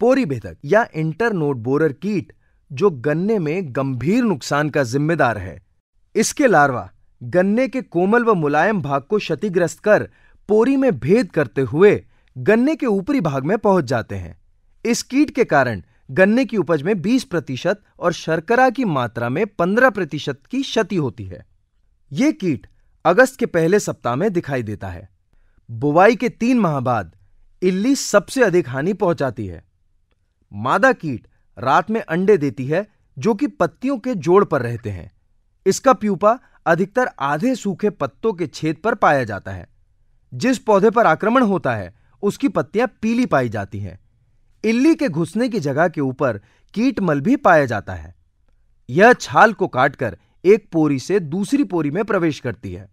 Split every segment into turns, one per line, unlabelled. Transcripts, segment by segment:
पोरी भेदक या इंटरनोट बोरर कीट जो गन्ने में गंभीर नुकसान का जिम्मेदार है इसके लार्वा गन्ने के कोमल व मुलायम भाग को क्षतिग्रस्त कर पोरी में भेद करते हुए गन्ने के ऊपरी भाग में पहुंच जाते हैं इस कीट के कारण गन्ने की उपज में 20 प्रतिशत और शर्करा की मात्रा में 15 प्रतिशत की क्षति होती है ये कीट अगस्त के पहले सप्ताह में दिखाई देता है बुवाई के तीन माह बाद इल्ली सबसे अधिक हानि पहुंचाती है मादा कीट रात में अंडे देती है जो कि पत्तियों के जोड़ पर रहते हैं इसका प्यूपा अधिकतर आधे सूखे पत्तों के छेद पर पाया जाता है जिस पौधे पर आक्रमण होता है उसकी पत्तियां पीली पाई जाती हैं इल्ली के घुसने की जगह के ऊपर कीट मल भी पाया जाता है यह छाल को काटकर एक पोरी से दूसरी पोरी में प्रवेश करती है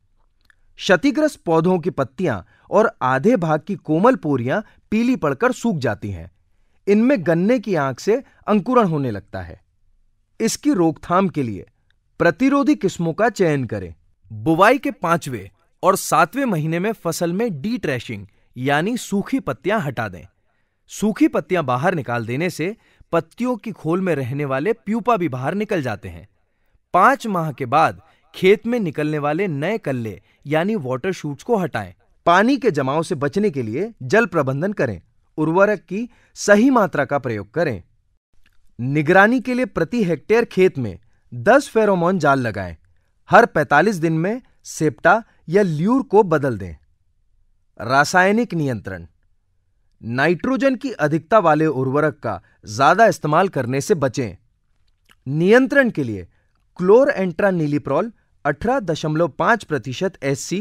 क्षतिग्रस्त पौधों की पत्तियां और आधे भाग की कोमल पोरियां पीली पड़कर सूख जाती हैं इनमें गन्ने की आंख से अंकुरण होने लगता है इसकी रोकथाम के लिए प्रतिरोधी किस्मों का चयन करें बुवाई के पांचवें और सातवें महीने में फसल में डी ट्रैशिंग यानी सूखी पत्तियां हटा दें सूखी पत्तियां बाहर निकाल देने से पत्तियों की खोल में रहने वाले प्यूपा भी बाहर निकल जाते हैं पांच माह के बाद खेत में निकलने वाले नए कल्ले यानी वाटर शूट्स को हटाएं पानी के जमाव से बचने के लिए जल प्रबंधन करें उर्वरक की सही मात्रा का प्रयोग करें निगरानी के लिए प्रति हेक्टेयर खेत में 10 फेरोमोन जाल लगाएं। हर 45 दिन में सेप्टा या ल्यूर को बदल दें रासायनिक नियंत्रण नाइट्रोजन की अधिकता वाले उर्वरक का ज्यादा इस्तेमाल करने से बचें नियंत्रण के लिए क्लोर दशमलव पांच प्रतिशत एस सी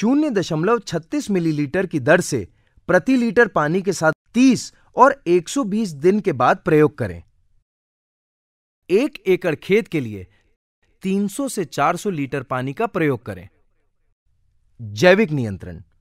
शून्य दशमलव छत्तीस मिलीलीटर की दर से प्रति लीटर पानी के साथ 30 और 120 दिन के बाद प्रयोग करें एक एकड़ खेत के लिए 300 से 400 लीटर पानी का प्रयोग करें जैविक नियंत्रण